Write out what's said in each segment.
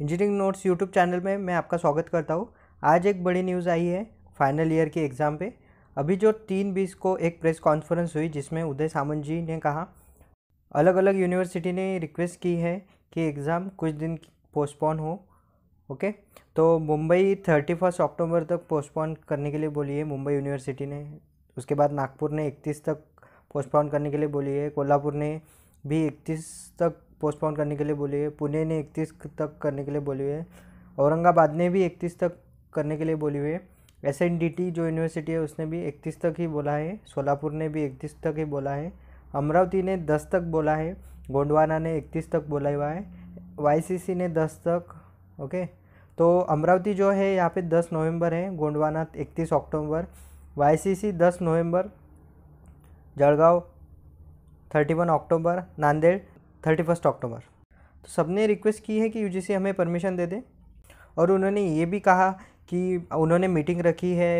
engineering notes YouTube channel में मैं आपका स्वागत करता हूँ आज एक बड़ी न्यूज़ आई है फाइनल ईयर के एग्ज़ाम पे अभी जो तीन बीस को एक प्रेस कॉन्फ्रेंस हुई जिसमें उदय सामंत जी ने कहा अलग अलग यूनिवर्सिटी ने रिक्वेस्ट की है कि एग्ज़ाम कुछ दिन पोस्टपोन हो ओके तो मुंबई थर्टी फर्स्ट अक्टूबर तक पोस्टपोन करने के लिए बोली है मुंबई यूनिवर्सिटी ने उसके बाद नागपुर ने इकतीस तक पोस्टपोन करने के लिए बोली है कोल्हापुर ने भी इकतीस तक पोस्टपोन करने के लिए बोली है पुणे ने इकतीस तक करने के लिए बोली हुई है औरंगाबाद ने भी इकतीस तक करने के लिए बोली हुई है एस एन डी टी जो यूनिवर्सिटी है उसने भी इकतीस तक ही बोला है सोलापुर ने भी इकतीस तक ही बोला है अमरावती ने दस तक बोला है गोंडवाना ने इकतीस तक बोला हुआ है सी ने दस तक ओके तो अमरावती जो है यहाँ पे दस नवंबर है गोंडवाना इकतीस अक्टूबर वाईसीसी दस नवंबर Jalgaon thirty one October Nanded thirty first October तो सबने रिक्वेस्ट की है कि यू हमें परमिशन दे दे और उन्होंने ये भी कहा कि उन्होंने मीटिंग रखी है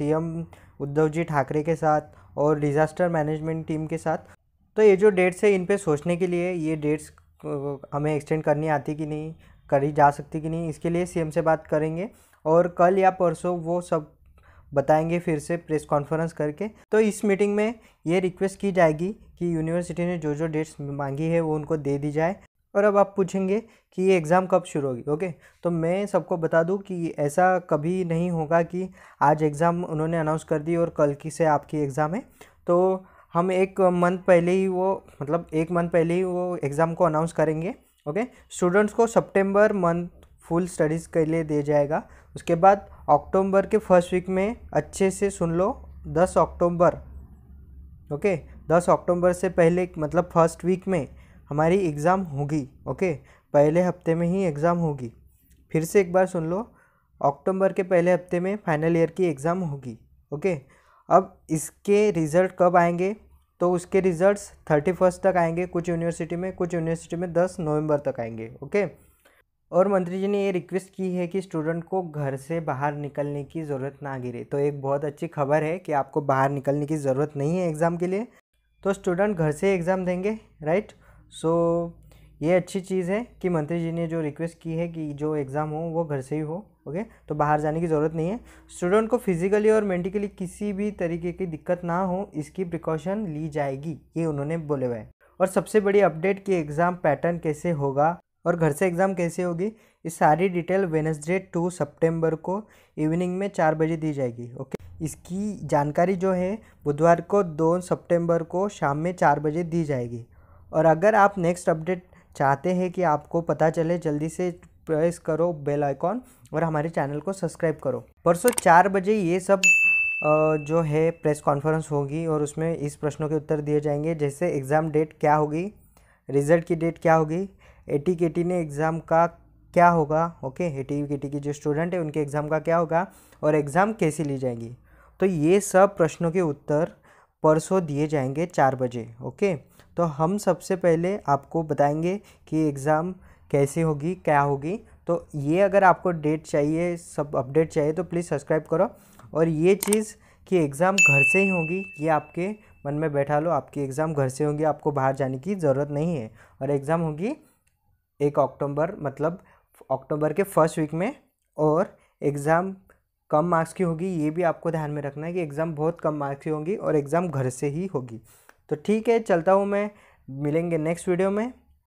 एम उद्धव जी ठाकरे के साथ और डिज़ास्टर मैनेजमेंट टीम के साथ तो ये जो डेट्स है इन पर सोचने के लिए ये डेट्स हमें एक्सटेंड करनी आती कि नहीं करी जा सकती कि नहीं इसके लिए सीएम से बात करेंगे और कल या परसों वो सब बताएंगे फिर से प्रेस कॉन्फ्रेंस करके तो इस मीटिंग में ये रिक्वेस्ट की जाएगी कि यूनिवर्सिटी ने जो जो डेट्स मांगी है वो उनको दे दी जाए और अब आप पूछेंगे कि ये एग्ज़ाम कब शुरू होगी ओके तो मैं सबको बता दूं कि ऐसा कभी नहीं होगा कि आज एग्ज़ाम उन्होंने अनाउंस कर दी और कल की से आपकी एग्ज़ाम है तो हम एक मंथ पहले ही वो मतलब एक मंथ पहले ही वो एग्ज़ाम को अनाउंस करेंगे ओके स्टूडेंट्स को सितंबर मंथ फुल स्टडीज़ के लिए दिया जाएगा उसके बाद अक्टूबर के फर्स्ट वीक में अच्छे से सुन लो दस अक्टूबर ओके दस अक्टूबर से पहले मतलब फर्स्ट वीक में हमारी एग्ज़ाम होगी ओके पहले हफ्ते में ही एग्ज़ाम होगी फिर से एक बार सुन लो अक्टूबर के पहले हफ्ते में फाइनल ईयर की एग्ज़ाम होगी ओके अब इसके रिज़ल्ट कब आएंगे तो उसके रिज़ल्ट्स थर्टी फर्स्ट तक आएंगे कुछ यूनिवर्सिटी में कुछ यूनिवर्सिटी में दस नवंबर तक आएंगे ओके और मंत्री जी ने ये रिक्वेस्ट की है कि स्टूडेंट को घर से बाहर निकलने की ज़रूरत ना गिरे तो एक बहुत अच्छी खबर है कि आपको बाहर निकलने की ज़रूरत नहीं है एग्ज़ाम के लिए तो स्टूडेंट घर से एग्ज़ाम देंगे राइट सो so, ये अच्छी चीज़ है कि मंत्री जी ने जो रिक्वेस्ट की है कि जो एग्ज़ाम हो वो घर से ही हो ओके तो बाहर जाने की ज़रूरत नहीं है स्टूडेंट को फिज़िकली और मेंटिकली किसी भी तरीके की दिक्कत ना हो इसकी प्रिकॉशन ली जाएगी ये उन्होंने बोले हुए और सबसे बड़ी अपडेट कि एग्ज़ाम पैटर्न कैसे होगा और घर से एग्ज़ाम कैसे होगी ये सारी डिटेल वेनसडे टू सितंबर को इवनिंग में चार बजे दी जाएगी ओके इसकी जानकारी जो है बुधवार को दो सितंबर को शाम में चार बजे दी जाएगी और अगर आप नेक्स्ट अपडेट चाहते हैं कि आपको पता चले जल्दी से प्रेस करो बेल आइकॉन और हमारे चैनल को सब्सक्राइब करो परसों चार बजे ये सब जो है प्रेस कॉन्फ्रेंस होगी और उसमें इस प्रश्नों के उत्तर दिए जाएंगे जैसे एग्ज़ाम डेट क्या होगी रिज़ल्ट की डेट क्या होगी एटी के टी ने एग्ज़ाम का क्या होगा ओके एटी के टी के जो स्टूडेंट है उनके एग्ज़ाम का क्या होगा और एग्ज़ाम कैसे ली जाएंगी तो ये सब प्रश्नों के उत्तर परसों दिए जाएंगे चार बजे ओके तो हम सबसे पहले आपको बताएंगे कि एग्ज़ाम कैसे होगी क्या होगी तो ये अगर आपको डेट चाहिए सब अपडेट चाहिए तो प्लीज़ सब्सक्राइब करो और ये चीज़ कि एग्ज़ाम घर से ही होगी ये आपके मन में बैठा लो आपकी एग्ज़ाम घर से होगी आपको बाहर जाने की ज़रूरत नहीं है और एग्ज़ाम होगी एक अक्टूबर मतलब अक्टूबर के फर्स्ट वीक में और एग्ज़ाम कम मार्क्स की होगी ये भी आपको ध्यान में रखना है कि एग्ज़ाम बहुत कम मार्क्स की होगी और एग्ज़ाम घर से ही होगी तो ठीक है चलता हूँ मैं मिलेंगे नेक्स्ट वीडियो में